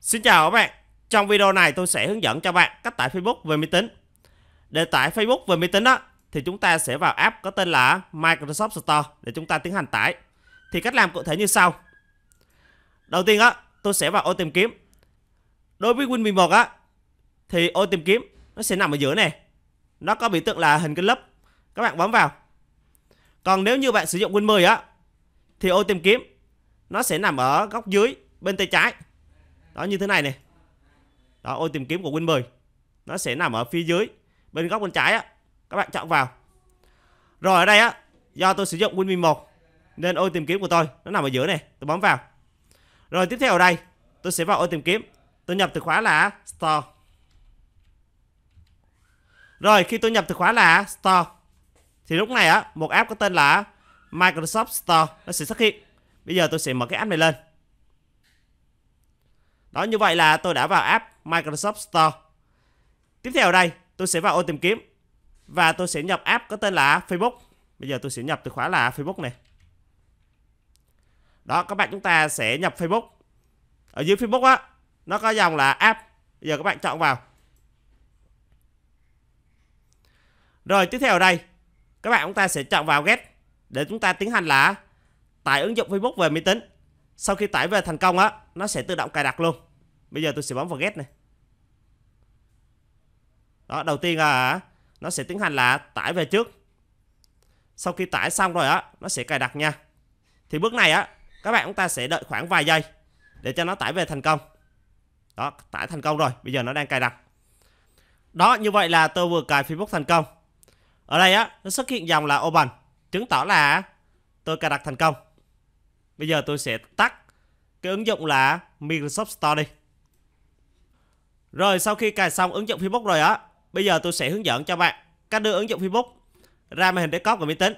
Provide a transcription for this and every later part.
Xin chào các bạn, trong video này tôi sẽ hướng dẫn cho bạn cách tải Facebook về máy tính. Để tải Facebook về máy tính đó, thì chúng ta sẽ vào app có tên là Microsoft Store để chúng ta tiến hành tải. Thì cách làm cụ thể như sau. Đầu tiên á, tôi sẽ vào ô tìm kiếm. Đối với Win 11 á, thì ô tìm kiếm nó sẽ nằm ở giữa này. Nó có biểu tượng là hình cái lớp. Các bạn bấm vào. Còn nếu như bạn sử dụng Win 10 á, thì ô tìm kiếm nó sẽ nằm ở góc dưới bên tay trái đó như thế này này đó ô tìm kiếm của Win10 nó sẽ nằm ở phía dưới bên góc bên trái á các bạn chọn vào rồi ở đây á do tôi sử dụng Win 11 nên ô tìm kiếm của tôi nó nằm ở giữa này tôi bấm vào rồi tiếp theo ở đây tôi sẽ vào ô tìm kiếm tôi nhập từ khóa là store rồi khi tôi nhập từ khóa là store thì lúc này á một app có tên là Microsoft Store nó sẽ xuất hiện bây giờ tôi sẽ mở cái app này lên đó như vậy là tôi đã vào app Microsoft Store. Tiếp theo đây, tôi sẽ vào ô tìm kiếm và tôi sẽ nhập app có tên là Facebook. Bây giờ tôi sẽ nhập từ khóa là Facebook này. Đó, các bạn chúng ta sẽ nhập Facebook. Ở dưới Facebook á, nó có dòng là app. Bây giờ các bạn chọn vào. Rồi tiếp theo đây, các bạn chúng ta sẽ chọn vào get để chúng ta tiến hành là tải ứng dụng Facebook về máy tính. Sau khi tải về thành công á Nó sẽ tự động cài đặt luôn Bây giờ tôi sẽ bấm vào get này Đó đầu tiên là Nó sẽ tiến hành là tải về trước Sau khi tải xong rồi á Nó sẽ cài đặt nha Thì bước này á Các bạn chúng ta sẽ đợi khoảng vài giây Để cho nó tải về thành công Đó tải thành công rồi Bây giờ nó đang cài đặt Đó như vậy là tôi vừa cài Facebook thành công Ở đây á Nó xuất hiện dòng là open Chứng tỏ là tôi cài đặt thành công Bây giờ tôi sẽ tắt cái ứng dụng là Microsoft Store đi. Rồi sau khi cài xong ứng dụng Facebook rồi á, bây giờ tôi sẽ hướng dẫn cho bạn cách đưa ứng dụng Facebook ra màn hình desktop của máy tính.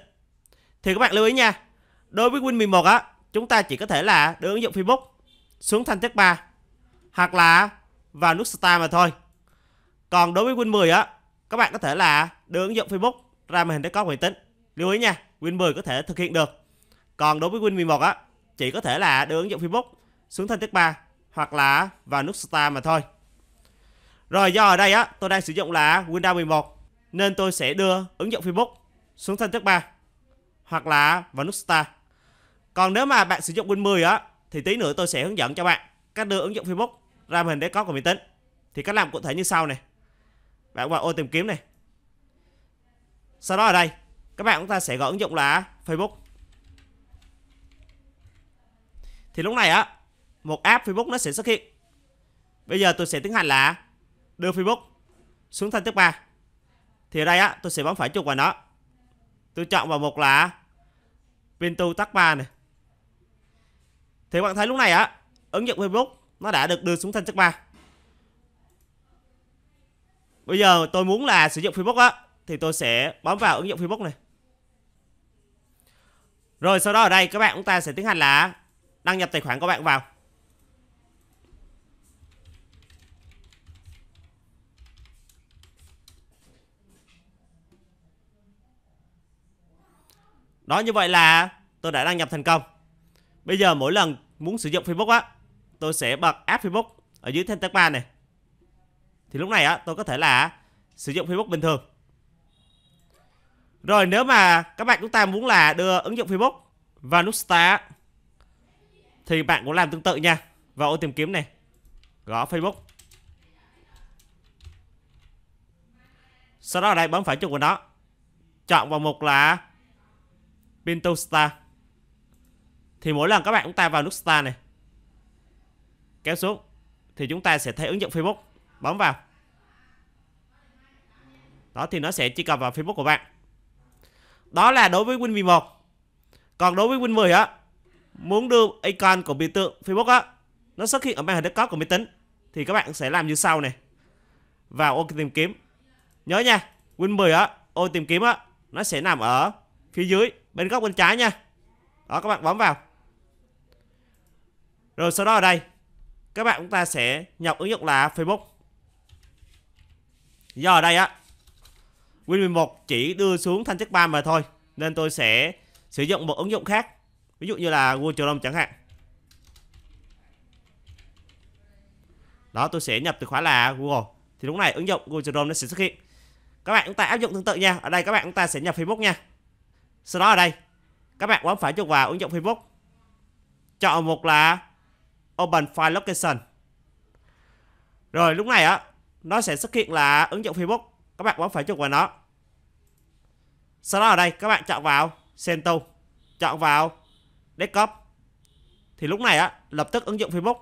Thì các bạn lưu ý nha, đối với Win 11 á, chúng ta chỉ có thể là đưa ứng dụng Facebook xuống thanh chất 3 hoặc là vào nút Start mà thôi. Còn đối với Win 10 á, các bạn có thể là đưa ứng dụng Facebook ra màn hình desktop của máy tính. Lưu ý nha, Win 10 có thể thực hiện được. Còn đối với Win 11 á, chỉ có thể là đưa ứng dụng Facebook xuống thanh thức 3 hoặc là vào nút Start mà thôi. Rồi do ở đây á, tôi đang sử dụng là Windows 11 nên tôi sẽ đưa ứng dụng Facebook xuống thanh thức 3 hoặc là vào nút Start. Còn nếu mà bạn sử dụng Win 10 á thì tí nữa tôi sẽ hướng dẫn cho bạn cách đưa ứng dụng Facebook ra màn hình desktop của máy tính. Thì cách làm cụ thể như sau này. Bạn vào ô tìm kiếm này. Sau đó ở đây, các bạn chúng ta sẽ gọi ứng dụng là Facebook thì lúc này á một app Facebook nó sẽ xuất hiện. Bây giờ tôi sẽ tiến hành là đưa Facebook xuống thanh tiếp 3. Thì ở đây á tôi sẽ bấm phải chuột vào nó. Tôi chọn vào một là Pintu tắt 3 này. Thì bạn thấy lúc này á ứng dụng Facebook nó đã được đưa xuống thanh chất 3. Bây giờ tôi muốn là sử dụng Facebook á thì tôi sẽ bấm vào ứng dụng Facebook này. Rồi sau đó ở đây các bạn chúng ta sẽ tiến hành là đăng nhập tài khoản các bạn vào Đó như vậy là tôi đã đăng nhập thành công. Bây giờ mỗi lần muốn sử dụng Facebook á, tôi sẽ bật app Facebook ở dưới thanh tác này. Thì lúc này á, tôi có thể là sử dụng Facebook bình thường. Rồi nếu mà các bạn chúng ta muốn là đưa ứng dụng Facebook vào nút Start thì bạn cũng làm tương tự nha vào ô tìm kiếm này gõ facebook sau đó ở đây bấm phải chuột của nó chọn vào mục là Pinto Star thì mỗi lần các bạn chúng ta vào nút Star này kéo xuống thì chúng ta sẽ thấy ứng dụng Facebook bấm vào đó thì nó sẽ truy cập vào Facebook của bạn đó là đối với Win V một còn đối với Win 10 á muốn đưa icon của biểu tượng Facebook á nó xuất hiện ở màn hình desktop của máy tính thì các bạn sẽ làm như sau này. Vào ô tìm kiếm. Nhớ nha, Win 10 á, ô tìm kiếm á nó sẽ nằm ở phía dưới bên góc bên trái nha. Đó các bạn bấm vào. Rồi sau đó ở đây các bạn chúng ta sẽ nhập ứng dụng là Facebook. Do ở đây á Win 11 chỉ đưa xuống thanh chất 3 mà thôi nên tôi sẽ sử dụng một ứng dụng khác ví dụ như là Google Chrome chẳng hạn đó tôi sẽ nhập từ khóa là google thì lúc này ứng dụng google chrome nó sẽ xuất hiện các bạn chúng ta áp dụng tương tự nha ở đây các bạn chúng ta sẽ nhập facebook nha sau đó ở đây các bạn bấm phải chuột vào ứng dụng facebook chọn mục là open file location rồi lúc này á nó sẽ xuất hiện là ứng dụng facebook các bạn bấm phải chuột vào nó sau đó ở đây các bạn chọn vào send to chọn vào desktop thì lúc này á lập tức ứng dụng Facebook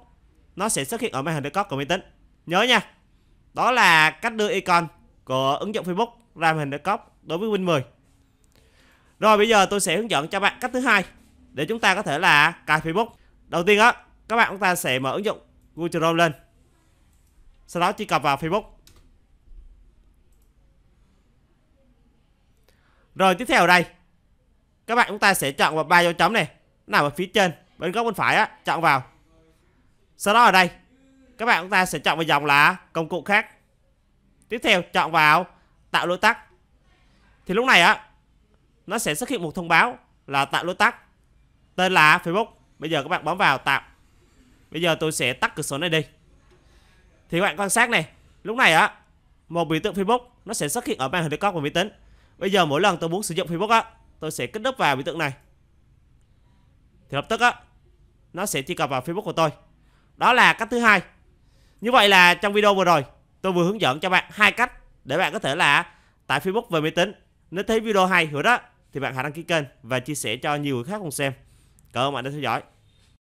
nó sẽ xuất hiện ở màn hình desktop của máy tính nhớ nha đó là cách đưa icon của ứng dụng Facebook ra màn hình desktop đối với Win 10 rồi bây giờ tôi sẽ hướng dẫn cho bạn cách thứ hai để chúng ta có thể là cài Facebook đầu tiên á các bạn chúng ta sẽ mở ứng dụng Google Chrome lên sau đó truy cập vào Facebook rồi tiếp theo đây các bạn chúng ta sẽ chọn vào ba dấu chấm này nằm ở phía trên bên góc bên phải á chọn vào sau đó ở đây các bạn chúng ta sẽ chọn vào dòng là công cụ khác tiếp theo chọn vào tạo lối tắt thì lúc này á nó sẽ xuất hiện một thông báo là tạo lối tắt tên là Facebook bây giờ các bạn bấm vào tạo bây giờ tôi sẽ tắt cửa sổ này đi thì các bạn quan sát này lúc này á một biểu tượng Facebook nó sẽ xuất hiện ở màn hình desktop của máy tính bây giờ mỗi lần tôi muốn sử dụng Facebook á tôi sẽ kích đúp vào biểu tượng này thì lập tức á nó sẽ truy cập vào Facebook của tôi. Đó là cách thứ hai. Như vậy là trong video vừa rồi tôi vừa hướng dẫn cho bạn hai cách để bạn có thể là tại Facebook về máy tính. Nếu thấy video hay hữu đó thì bạn hãy đăng ký kênh và chia sẻ cho nhiều người khác cùng xem. Cảm ơn bạn đã theo dõi.